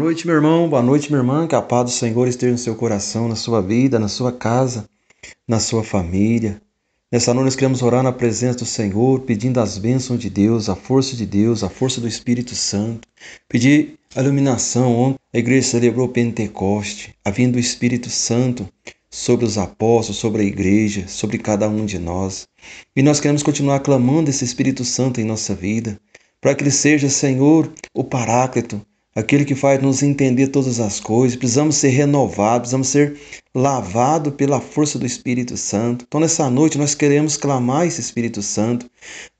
noite, meu irmão, boa noite, minha irmã. Que a paz do Senhor esteja no seu coração, na sua vida, na sua casa, na sua família. Nessa noite nós queremos orar na presença do Senhor, pedindo as bênçãos de Deus, a força de Deus, a força do Espírito Santo. Pedir a iluminação. Ontem a igreja celebrou Pentecoste, a vinda do Espírito Santo sobre os apóstolos, sobre a igreja, sobre cada um de nós. E nós queremos continuar clamando esse Espírito Santo em nossa vida, para que ele seja, Senhor, o Paráclito, aquele que faz nos entender todas as coisas. Precisamos ser renovados, precisamos ser lavados pela força do Espírito Santo. Então, nessa noite, nós queremos clamar esse Espírito Santo.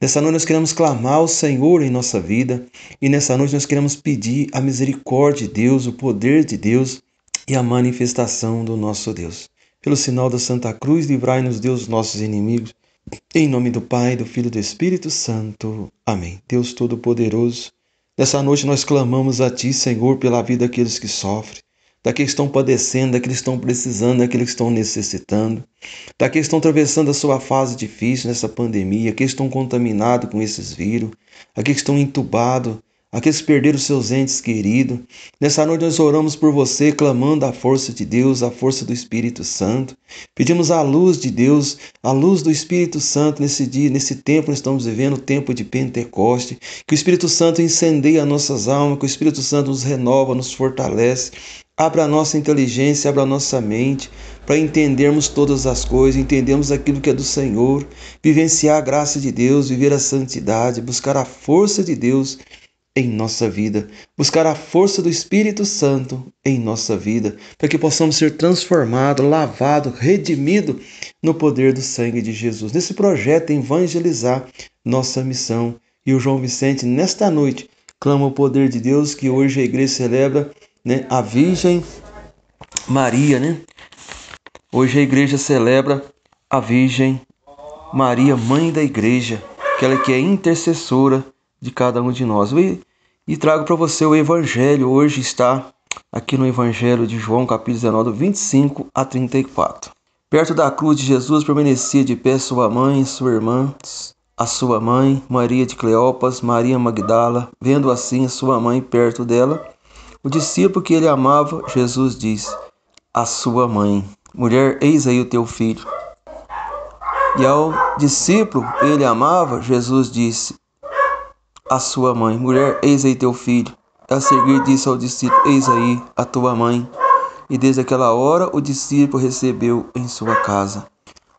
Nessa noite, nós queremos clamar ao Senhor em nossa vida. E nessa noite, nós queremos pedir a misericórdia de Deus, o poder de Deus e a manifestação do nosso Deus. Pelo sinal da Santa Cruz, livrai-nos, Deus, nossos inimigos. Em nome do Pai, do Filho e do Espírito Santo. Amém. Deus Todo-Poderoso Nessa noite nós clamamos a Ti, Senhor, pela vida daqueles que sofrem, daqueles que estão padecendo, daqueles que estão precisando, daqueles que estão necessitando, daqueles que estão atravessando a sua fase difícil nessa pandemia, aqueles que estão contaminados com esses vírus, aqueles que estão entubados aqueles que perderam seus entes queridos. Nessa noite nós oramos por você, clamando a força de Deus, a força do Espírito Santo. Pedimos a luz de Deus, a luz do Espírito Santo nesse dia, nesse tempo que estamos vivendo, o tempo de Pentecoste. Que o Espírito Santo incendeie as nossas almas, que o Espírito Santo nos renova, nos fortalece. Abra a nossa inteligência, abra a nossa mente para entendermos todas as coisas, entendermos aquilo que é do Senhor, vivenciar a graça de Deus, viver a santidade, buscar a força de Deus em nossa vida, buscar a força do Espírito Santo em nossa vida, para que possamos ser transformados, lavados, redimidos no poder do sangue de Jesus. Nesse projeto, evangelizar nossa missão. E o João Vicente, nesta noite, clama o poder de Deus que hoje a igreja celebra né, a Virgem Maria. Né? Hoje a igreja celebra a Virgem Maria, mãe da igreja, aquela que é intercessora de cada um de nós. E, e trago para você o Evangelho, hoje está aqui no Evangelho de João, capítulo 19, 25 a 34. Perto da cruz de Jesus permanecia de pé sua mãe, sua irmã, a sua mãe, Maria de Cleopas, Maria Magdala, vendo assim a sua mãe perto dela, o discípulo que ele amava, Jesus disse à sua mãe: Mulher, eis aí o teu filho. E ao discípulo que ele amava, Jesus disse: a sua mãe: Mulher, eis aí teu filho. A é seguir disse ao discípulo: Eis aí a tua mãe. E desde aquela hora o discípulo recebeu em sua casa.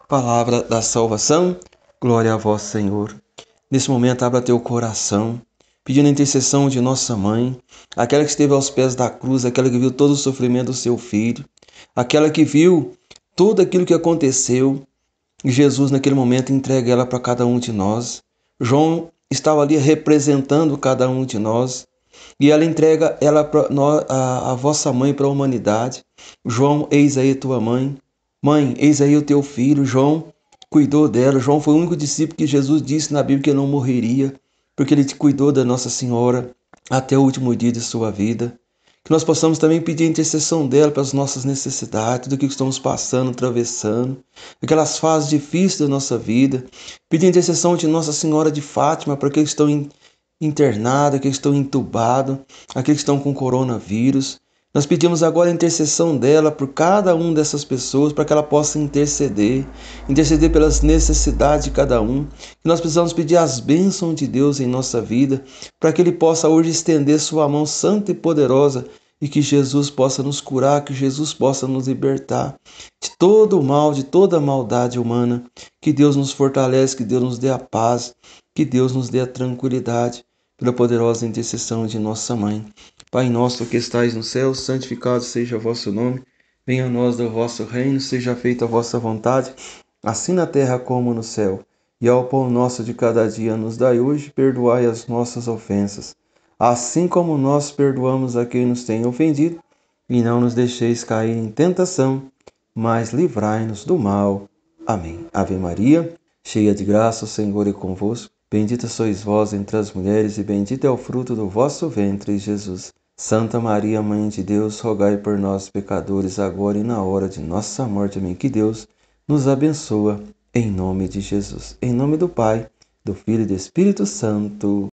Palavra da salvação, glória a vós, Senhor. Nesse momento, abra teu coração, pedindo a intercessão de nossa mãe, aquela que esteve aos pés da cruz, aquela que viu todo o sofrimento do seu filho, aquela que viu tudo aquilo que aconteceu. E Jesus, naquele momento, entrega ela para cada um de nós. João estava ali representando cada um de nós. E ela entrega ela pra, a, a vossa mãe para a humanidade. João, eis aí tua mãe. Mãe, eis aí o teu filho. João cuidou dela. João foi o único discípulo que Jesus disse na Bíblia que não morreria, porque ele cuidou da Nossa Senhora até o último dia de sua vida. Que nós possamos também pedir a intercessão dela pelas nossas necessidades, do que estamos passando, atravessando, aquelas fases difíceis da nossa vida. Pedir a intercessão de Nossa Senhora de Fátima para aqueles que estão internados, aqueles que estão entubados, aqueles que estão com coronavírus. Nós pedimos agora a intercessão dela por cada uma dessas pessoas, para que ela possa interceder, interceder pelas necessidades de cada um. E nós precisamos pedir as bênçãos de Deus em nossa vida, para que Ele possa hoje estender Sua mão santa e poderosa e que Jesus possa nos curar, que Jesus possa nos libertar de todo o mal, de toda a maldade humana. Que Deus nos fortalece, que Deus nos dê a paz, que Deus nos dê a tranquilidade pela poderosa intercessão de nossa mãe. Pai nosso que estais no céu, santificado seja o vosso nome. Venha a nós do vosso reino, seja feita a vossa vontade, assim na terra como no céu. E ao pão nosso de cada dia nos dai hoje, perdoai as nossas ofensas, assim como nós perdoamos a quem nos tem ofendido, e não nos deixeis cair em tentação, mas livrai-nos do mal. Amém. Ave Maria, cheia de graça, o Senhor é convosco. Bendita sois vós entre as mulheres, e bendito é o fruto do vosso ventre, Jesus. Santa Maria, Mãe de Deus, rogai por nós, pecadores, agora e na hora de nossa morte. Amém. Que Deus nos abençoa, em nome de Jesus. Em nome do Pai, do Filho e do Espírito Santo.